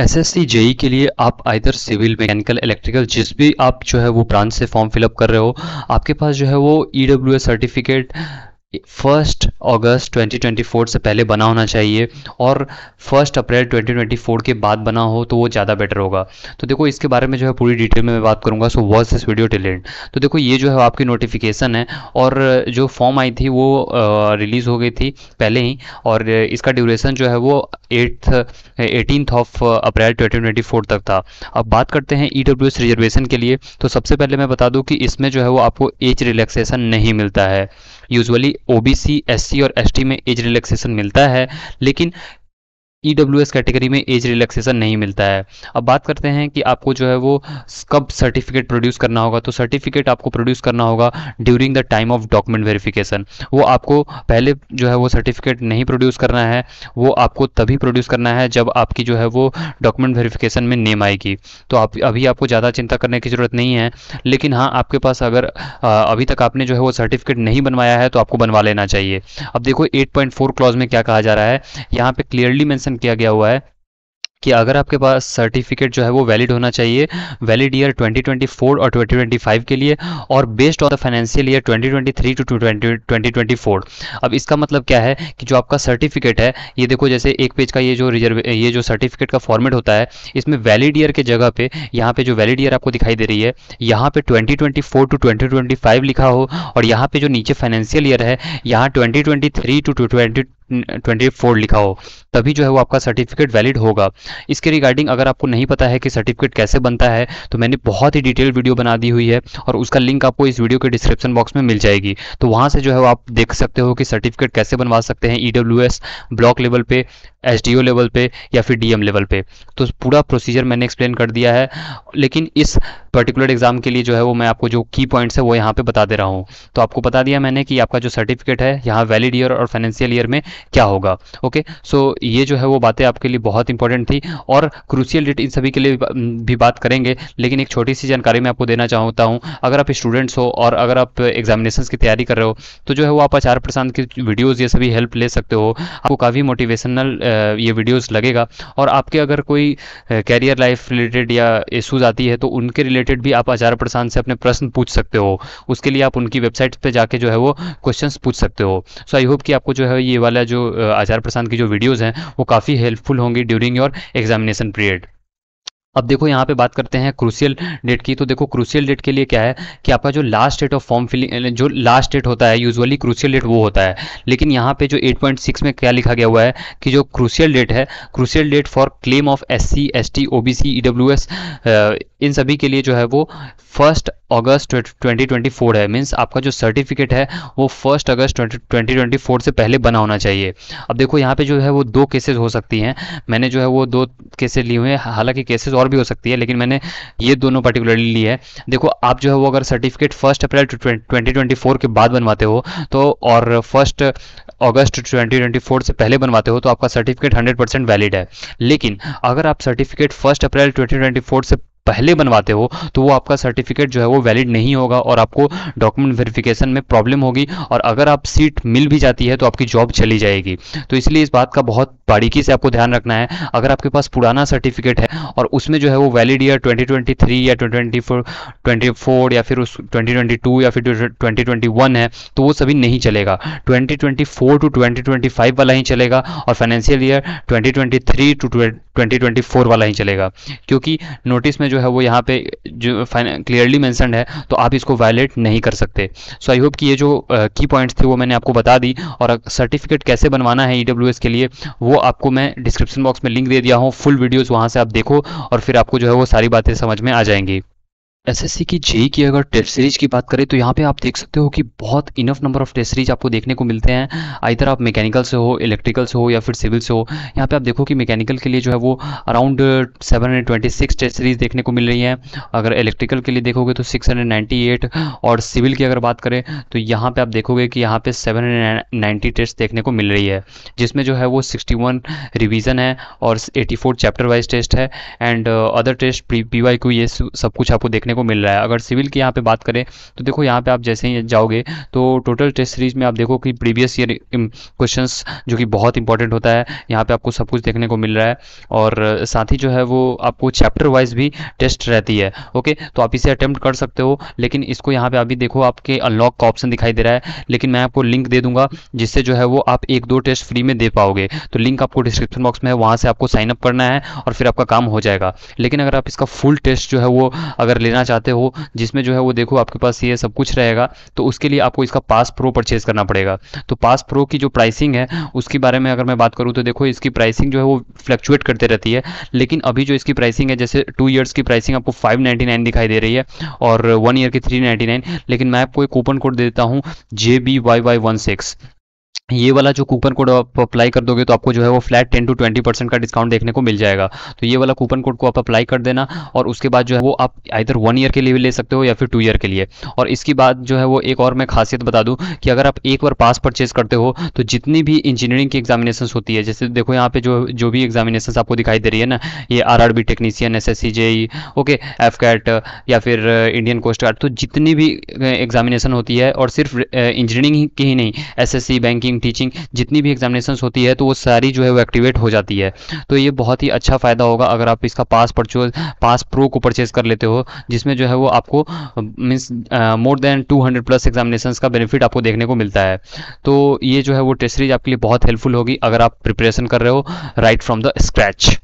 S S C JE के लिए आप आइधर सिविल मैकेनिकल इलेक्ट्रिकल जिस भी आप जो है वो ब्रांच से फॉर्म फिलअप कर रहे हो आपके पास जो है वो E W S certificate first August 2024 से पहले बना होना चाहिए और फर्स्ट अप्रैल 2024 के बाद बना हो तो वो ज़्यादा बेटर होगा तो देखो इसके बारे में जो है पूरी डिटेल में मैं बात करूँगा so was this video talent तो देखो ये जो है आपकी नोटिफिकेशन है और जो फॉर्म आई थी वो रिलीज़ हो गई थी पहले ही और इसका ड्यूरेशन जो है वो eighth eighteenth of April twenty तक था अब बात करते हैं ई e रिजर्वेशन के लिए तो सबसे पहले मैं बता दूँ कि इसमें जो है वो आपको एज रिलैक्सेशन नहीं मिलता है यूजुअली ओबीसी एससी और एसटी में एज रिलैक्सेशन मिलता है लेकिन ई डब्ल्यू एस कैटेगरी में एज रिलैक्सेशन नहीं मिलता है अब बात करते हैं कि आपको जो है वो कब सर्टिफिकेट प्रोड्यूस करना होगा तो सर्टिफिकेट आपको प्रोड्यूस करना होगा during the time of document verification वो आपको पहले जो है वो सर्टिफिकेट नहीं प्रोड्यूस करना है वो आपको तभी प्रोड्यूस करना है जब आपकी जो है वो डॉक्यूमेंट वेरिफिकेशन में नेम आएगी तो आप अभी आपको ज़्यादा चिंता करने की ज़रूरत नहीं है लेकिन हाँ आपके पास अगर अभी तक आपने जो है वो सर्टिफिकेट नहीं बनवाया है तो आपको बनवा लेना चाहिए अब देखो एट पॉइंट फोर क्लॉज में क्या कहा जा रहा है यहाँ पर क्लियरली मैं मेंशन किया गया हुआ है कि अगर आपके पास सर्टिफिकेट जो है वो वैलिड होना चाहिए वैलिड ईयर 2024 और 2025 के लिए और based on the financial year 2023 three to twenty अब इसका मतलब क्या है कि जो आपका सर्टिफिकेट है ये देखो जैसे एक पेज का ये जो रिजर्व ये जो सर्टिफिकेट का फॉर्मेट होता है इसमें वैलिड ईयर के जगह पे यहाँ पे जो वैलिड ईयर आपको दिखाई दे रही है यहाँ पे 2024 टू ट्वेंटी लिखा हो और यहाँ पे जो नीचे फाइनेंशियल ईयर है यहाँ 2023 टू ट्वेंटी ट्वेंटी फोर लिखा हो तभी जो है वो आपका सर्टिफिकेट वैलिड होगा इसके रिगार्डिंग अगर आपको नहीं पता है कि सर्टिफिकेट कैसे बनता है तो मैंने बहुत ही डिटेल वीडियो बना दी हुई है और उसका लिंक आपको इस वीडियो के डिस्क्रिप्शन बॉक्स में मिल जाएगी तो वहाँ से जो है आप देख सकते हो कि सर्टिफिकेट कैसे बनवा सकते हैं ई ब्लॉक लेवल पर एस लेवल पे या फिर डीएम लेवल पे तो पूरा प्रोसीजर मैंने एक्सप्लेन कर दिया है लेकिन इस पर्टिकुलर एग्ज़ाम के लिए जो है वो मैं आपको जो की पॉइंट्स है वो यहाँ पे बता दे रहा हूँ तो आपको बता दिया मैंने कि आपका जो सर्टिफिकेट है यहाँ वैलिड ईयर और फाइनेंशियल ईयर में क्या होगा ओके सो ये जो है वो बातें आपके लिए बहुत इंपॉर्टेंट थी और क्रूसियल डेट इन सभी के लिए भी बात करेंगे लेकिन एक छोटी सी जानकारी मैं आपको देना चाहता हूँ अगर आप स्टूडेंट्स हो और अगर आप एग्जामिनेशन की तैयारी कर रहे हो तो जो है वो आप आचार प्रसाद की वीडियोज़ ये सभी हेल्प ले सकते हो आपको काफ़ी मोटिवेशनल ये वीडियोस लगेगा और आपके अगर कोई कैरियर लाइफ रिलेटेड या इशूज़ आती है तो उनके रिलेटेड भी आप आचार्य प्रसाद से अपने प्रश्न पूछ सकते हो उसके लिए आप उनकी वेबसाइट पर जाके जो है वो क्वेश्चन पूछ सकते हो सो आई होप कि आपको जो है ये वाला जो आचार्य प्रसाद की जो वीडियोज़ हैं वो काफ़ी हेल्पफुल होंगी ड्यूरिंग योर एग्जामिनेशन पीरियड अब देखो यहाँ पे बात करते हैं क्रूसियल डेट की तो देखो क्रूसियल डेट के लिए क्या है कि आपका जो last date of form filling जो लास्ट डेट होता है यूजुअली क्रूसियल डेट वो होता है लेकिन यहाँ पे जो 8.6 में क्या लिखा गया हुआ है कि जो क्रूसियल डेट है crucial date for claim of S C S T O B C E W S इन सभी के लिए जो है वो फर्स्ट अगस्त 2024 है मीन्स आपका जो सर्टिफिकेट है वो फर्स्ट अगस्त 2024 से पहले बना होना चाहिए अब देखो यहाँ पे जो है वो दो केसेज हो सकती हैं मैंने जो है वो दो केसेज लिए हुए हैं हालांकि केसेज और भी हो सकती है लेकिन मैंने ये दोनों पर्टिकुलरली लिए है देखो आप जो है वो अगर सर्टिफिकेट फर्स्ट अप्रैल ट्वेंटी के बाद बनवाते हो तो और फर्स्ट अगस्त 2024 से पहले बनवाते हो तो आपका सर्टिफिकेट 100% वैलिड है लेकिन अगर आप सर्टिफिकेट फर्स्ट अप्रैल 2024 से पहले बनवाते हो तो वो आपका सर्टिफिकेट जो है वो वैलिड नहीं होगा और आपको डॉक्यूमेंट वेरिफिकेशन में प्रॉब्लम होगी और अगर आप सीट मिल भी जाती है तो आपकी जॉब चली जाएगी तो इसलिए इस बात का बहुत बारीकी से आपको ध्यान रखना है अगर आपके पास पुराना सर्टिफिकेट है और उसमें जो है वो वैलिड ईयर ट्वेंटी या ट्वेंटी फोर या फिर उस ट्वेंटी या फिर ट्वेंटी है तो वो सभी नहीं चलेगा ट्वेंटी टू ट्वेंटी वाला ही चलेगा और financial year twenty two twenty वाला ही चलेगा क्योंकि नोटिस में जो है वो यहाँ पे जो क्लियरली मैंसनड है तो आप इसको वायलेट नहीं कर सकते सो आई होप कि ये जो की uh, पॉइंट्स थे वो मैंने आपको बता दी और सर्टिफिकेट कैसे बनवाना है ई e के लिए वो आपको मैं डिस्क्रिप्शन बॉक्स में लिंक दे दिया हूँ फुल वीडियोज़ वहाँ से आप देखो और फिर आपको जो है वो सारी बातें समझ में आ जाएंगी एसएससी की जेई की अगर टेस्ट सीरीज की बात करें तो यहाँ पे आप देख सकते हो कि बहुत enough number of test series आपको देखने को मिलते हैं आइधर आप मैकेनिकल से हो इलेक्ट्रिकल से हो या फिर सिविल से हो यहाँ पे आप देखो कि मैकेनिकल के लिए जो है वो अराउंड 726 टेस्ट सीरीज देखने को मिल रही है अगर इलेक्ट्रिकल के लिए देखोगे तो सिक्स और सिविल की अगर बात करें तो यहाँ पर आप देखोगे कि यहाँ पर सेवन टेस्ट देखने को मिल रही है जिसमें जो है वो सिक्सटी रिविज़न है और एटी चैप्टर वाइज टेस्ट है and other test P Y ये सब कुछ आपको देखने देखने को मिल रहा है अगर सिविल की यहाँ पे बात करें तो देखो यहाँ पे आप जैसे ही जाओगे तो टोटल टेस्ट सीरीज में आप देखो कि प्रीवियस ईयर क्वेश्चन जो कि बहुत इंपॉर्टेंट होता है यहाँ पे आपको सब कुछ देखने को मिल रहा है और साथ ही जो है वो आपको चैप्टर वाइज भी टेस्ट रहती है ओके तो आप इसे अटैम्प्ट कर सकते हो लेकिन इसको यहाँ पर अभी देखो आपके अनलॉक का ऑप्शन दिखाई दे रहा है लेकिन मैं आपको लिंक दे दूंगा जिससे जो है वो आप एक दो टेस्ट फ्री में दे पाओगे तो लिंक आपको डिस्क्रिप्शन बॉक्स में है वहाँ से आपको साइनअप करना है और फिर आपका काम हो जाएगा लेकिन अगर आप इसका फुल टेस्ट जो है वो अगर लेना लेना चाहते हो जिसमें जो है वो देखो आपके पास ये सब कुछ रहेगा तो उसके लिए आपको इसका पास प्रो परचेज करना पड़ेगा तो पास प्रो की जो प्राइसिंग है उसके बारे में अगर मैं बात करूँ तो देखो इसकी प्राइसिंग जो है वो फ्लक्चुएट करते रहती है लेकिन अभी जो इसकी प्राइसिंग है जैसे टू ईयर्स की प्राइसिंग आपको फाइव दिखाई दे रही है और वन ईयर की थ्री लेकिन मैं आपको एक कूपन कोड दे देता हूँ जे ये वाला जो कूपन कोड आप अप्लाई कर दोगे तो आपको जो है वो flat ten to twenty percent का डिस्काउंट देखने को मिल जाएगा तो ये वाला कूपन कोड को आप अप्लाई कर देना और उसके बाद जो है वो आप इधर वन ईयर के लिए भी ले सकते हो या फिर टू ईयर के लिए और इसके बाद जो है वो एक और मैं खासियत बता दूँ कि अगर आप एक बार पास परचेज करते हो तो जितनी भी इंजीनियरिंग की एग्जामिनेशन होती है जैसे देखो यहाँ पे जो जो भी एग्जामिनेशन आपको दिखाई दे रही है ना ये R R B technician S S C okay AFCAT या फिर इंडियन कोस्ट गार्ड तो जितनी भी एग्जामिनेशन होती है और सिर्फ इंजीनियरिंग की ही नहीं S S C bank thinking teaching जितनी भी एग्जामिनेशन होती है तो वो सारी जो है वो एक्टिवेट हो जाती है तो ये बहुत ही अच्छा फ़ायदा होगा अगर आप इसका पास परचेज पास प्रो को परचेज कर लेते हो जिसमें जो है वो आपको means more than two plus examination का बेनिफिट आपको देखने को मिलता है तो ये जो है वो टेस्ट सीरीज आपके लिए बहुत हेल्पफुल होगी अगर आप प्रिपरेशन कर रहे हो राइट फ्रॉम द स्क्रैच